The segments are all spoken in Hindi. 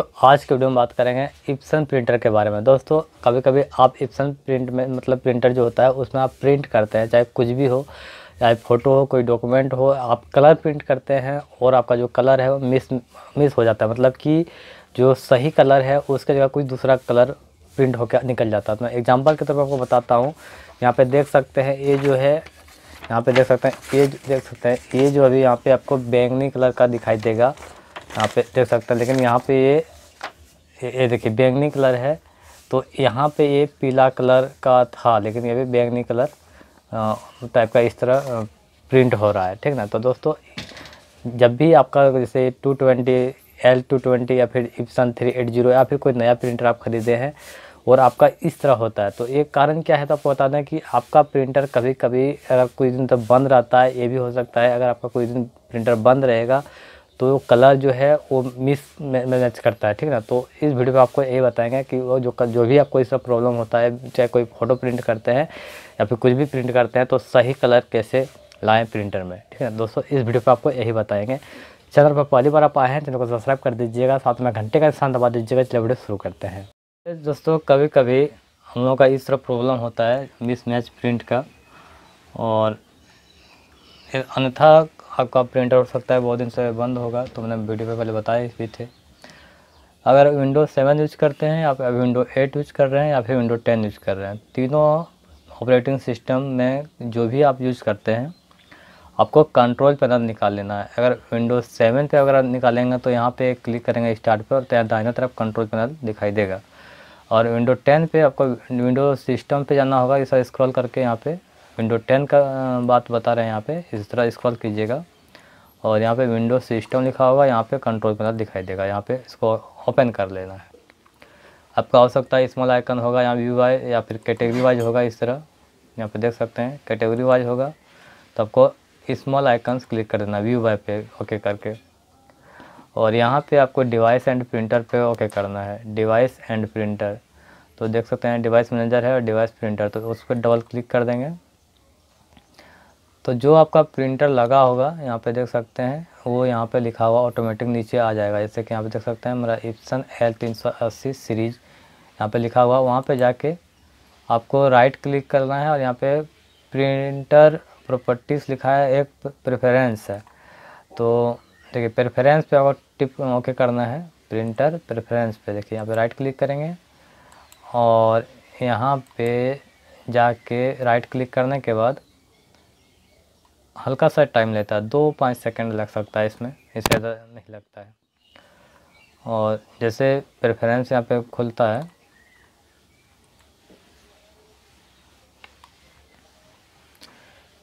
तो आज के वीडियो में बात करेंगे इप्सन प्रिंटर के बारे में दोस्तों कभी कभी आप इप्सन प्रिंट में मतलब प्रिंटर जो होता है उसमें आप प्रिंट करते हैं चाहे कुछ भी हो चाहे फ़ोटो हो कोई डॉक्यूमेंट हो आप कलर प्रिंट करते हैं और आपका जो कलर है वो मिस मिस हो जाता है मतलब कि जो सही कलर है उसके जगह कोई दूसरा कलर प्रिंट होकर निकल जाता है तो मैं एग्जाम्पल के तौर पर आपको बताता हूँ यहाँ पर देख सकते हैं ये जो है यहाँ पर देख सकते हैं ये देख सकते हैं ये जो अभी यहाँ पर आपको बैंगनी कलर का दिखाई देगा यहाँ पे देख सकते हैं लेकिन यहाँ पे ये ये देखिए बैंगनी कलर है तो यहाँ पे ये पीला कलर का था लेकिन ये भी बैंगनी कलर टाइप का इस तरह प्रिंट हो रहा है ठीक ना तो दोस्तों जब भी आपका जैसे two twenty L two twenty या फिर इप्सन थ्री एट जीरो या फिर कोई नया प्रिंटर आप ख़रीदे हैं और आपका इस तरह होता है तो एक कारण क्या है तो आपको बता दें कि आपका प्रिंटर कभी कभी अगर कुछ दिन तक तो बंद रहता है ये भी हो सकता है अगर आपका कुछ दिन प्रिंटर बंद रहेगा तो कलर जो है वो मिस मैनेज करता है ठीक ना तो इस वीडियो में आपको ये बताएंगे कि वो जो जो भी आपको इसका प्रॉब्लम होता है चाहे कोई फ़ोटो प्रिंट करते हैं या फिर कुछ भी प्रिंट करते हैं तो सही कलर कैसे लाएँ प्रिंटर में ठीक है दोस्तों इस वीडियो पर आपको यही बताएंगे चैनल पर पहली बार आप आए हैं चैनल को सब्सक्राइब कर दीजिएगा साथ में घंटे का निशान दबा दीजिएगा चलिए वीडियो शुरू करते हैं तो दोस्तों कभी कभी हम लोगों का इस तरह प्रॉब्लम होता है मिसमैच प्रिंट का और अन्यथा आपका प्रिंटर आउट सकता है बहुत दिन से बंद होगा तो मैंने वीडियो पे पहले बताए भी थे अगर विंडो सेवन यूज करते हैं आप अभी विंडो एट यूज कर रहे हैं या फिर विंडो टेन यूज कर रहे हैं तीनों ऑपरेटिंग सिस्टम में जो भी आप यूज करते हैं आपको कंट्रोल पैनल निकाल लेना है अगर विंडोज़ सेवन पे अगर निकालेंगे तो यहाँ पे क्लिक करेंगे स्टार्ट पर तो दाहिना तरफ कंट्रोल पैनल दिखाई देगा और विंडो टेन पे आपको विंडो सिस्टम पे जाना होगा इसे स्क्रॉल करके यहाँ पे विंडो टेन का बात बता रहे हैं यहाँ पे इस तरह स्क्रॉल कीजिएगा और यहाँ पे विंडो सिस्टम लिखा होगा यहाँ पे कंट्रोल पैनल दिखाई देगा यहाँ पे इसको ओपन कर लेना है आपका हो सकता है स्मॉल आइकन होगा यहाँ व्यू वाइज या फिर कैटेगरी वाइज होगा इस तरह यहाँ पे देख सकते हैं कैटेगरी वाइज होगा तो आपको स्मॉल आइकन्स क्लिक कर देना व्यू वाइज पे ओके करके और यहाँ पे आपको डिवाइस एंड प्रिंटर पे ओके करना है डिवाइस एंड प्रिंटर तो देख सकते हैं डिवाइस मैनेजर है और डिवाइस प्रिंटर तो उस पर डबल क्लिक कर देंगे तो जो आपका प्रिंटर लगा होगा यहाँ पे देख सकते हैं वो यहाँ पे लिखा हुआ ऑटोमेटिक नीचे आ जाएगा जैसे कि यहाँ पे देख सकते हैं मेरा इप्सन एल तीन सौ अस्सी सीरीज यहाँ पे लिखा हुआ वहाँ पे जाके आपको राइट क्लिक करना है और यहाँ पे प्रिंटर प्रॉपर्टीज़ लिखा है एक प्रेफरेंस है तो देखिए प्रेफरेंस पे आपको टिप ओके करना है प्रिंटर प्रेफरेंस पे देखिए यहाँ पे राइट क्लिक करेंगे और यहाँ पे जाके राइट क्लिक करने के बाद हल्का सा टाइम लेता है दो पाँच सेकंड लग सकता है इसमें इससे ज़्यादा नहीं लगता है और जैसे प्रेफरेंस यहाँ पे खुलता है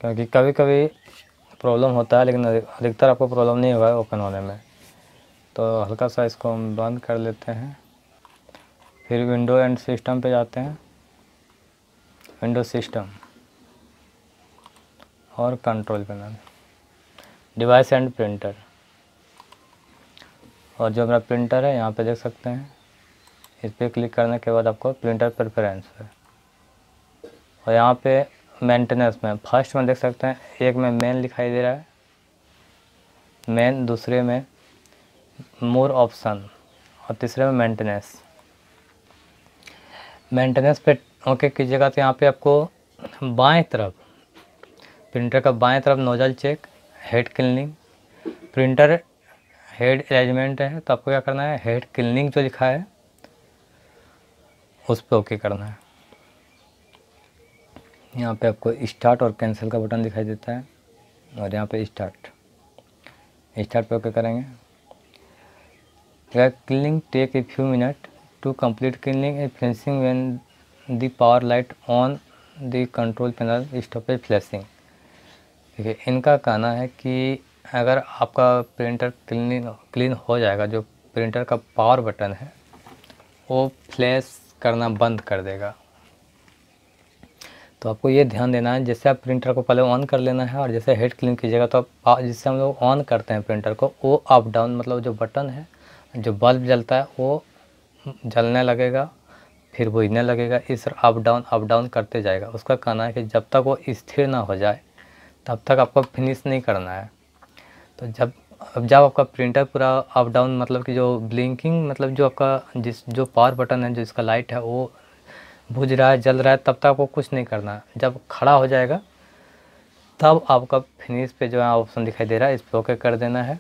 क्योंकि कभी कभी प्रॉब्लम होता है लेकिन अधिकतर आपको प्रॉब्लम नहीं होगा ओपन होने में तो हल्का सा इसको हम बंद कर लेते हैं फिर विंडो एंड सिस्टम पे जाते हैं विंडो सिस्टम और control panel device and printer और जो मेरा प्रिंटर है यहाँ पे देख सकते हैं इस पर क्लिक करने के बाद आपको प्रिंटर प्रेफरेंस है और यहाँ पे मेंटेनेंस में फर्स्ट में देख सकते हैं एक में मेन लिखाई दे रहा है मेन दूसरे में मोर ऑप्शन और तीसरे में मेंटेनेंस मेंटेनेंस पे ओके कीजिएगा तो यहाँ पे आपको बाएं तरफ प्रिंटर का बाएं तरफ nozzle check head cleaning printer head arrangement है तो आपको क्या करना है हेड क्लिनिंग जो लिखा है उस पर ओके करना है यहाँ पे आपको स्टार्ट और कैंसिल का बटन दिखाई देता है और यहाँ पे स्टार्ट स्टार्ट पे ओके करेंगे cleaning take a few minute to complete cleaning a finishing when the power light on the control panel stop a flashing ठीक है इनका कहना है कि अगर आपका प्रिंटर क्लीन क्लीन हो जाएगा जो प्रिंटर का पावर बटन है वो फ्लैश करना बंद कर देगा तो आपको ये ध्यान देना है जैसे आप प्रिंटर को पहले ऑन कर लेना है और जैसे हेड क्लीन कीजिएगा तो आप जिससे हम लोग ऑन करते हैं प्रिंटर को वो अप डाउन मतलब जो बटन है जो बल्ब जलता है वो जलने लगेगा फिर बुझने लगेगा इस अप डाउन अप डाउन करते जाएगा उसका कहना है कि जब तक वो स्थिर ना हो जाए तब तक आपको फिनिश नहीं करना है तो जब अब जब आपका प्रिंटर पूरा अप डाउन मतलब कि जो ब्लिंकिंग मतलब जो आपका जिस जो पावर बटन है जो इसका लाइट है वो बुझ रहा है जल रहा है तब तक आपको कुछ नहीं करना जब खड़ा हो जाएगा तब आपका फिनिश पे जो है ऑप्शन दिखाई दे रहा है इस पर ओके कर देना है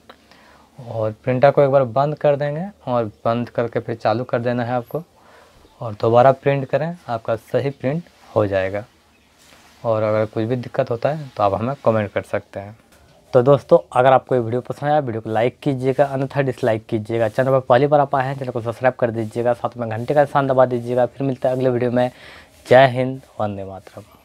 और प्रिंटर को एक बार बंद कर देंगे और बंद करके फिर चालू कर देना है आपको और दोबारा प्रिंट करें आपका सही प्रिंट हो जाएगा और अगर कुछ भी दिक्कत होता है तो आप हमें कमेंट कर सकते हैं तो दोस्तों अगर आपको ये वीडियो पसंद आया वीडियो को लाइक कीजिएगा अन्यथा डिसलाइक कीजिएगा चैनल पर पहली बार आप आए हैं चैनल को सब्सक्राइब कर दीजिएगा साथ में घंटे का निशान दबा दीजिएगा फिर मिलता है अगले वीडियो में जय हिंद वंदे मातरम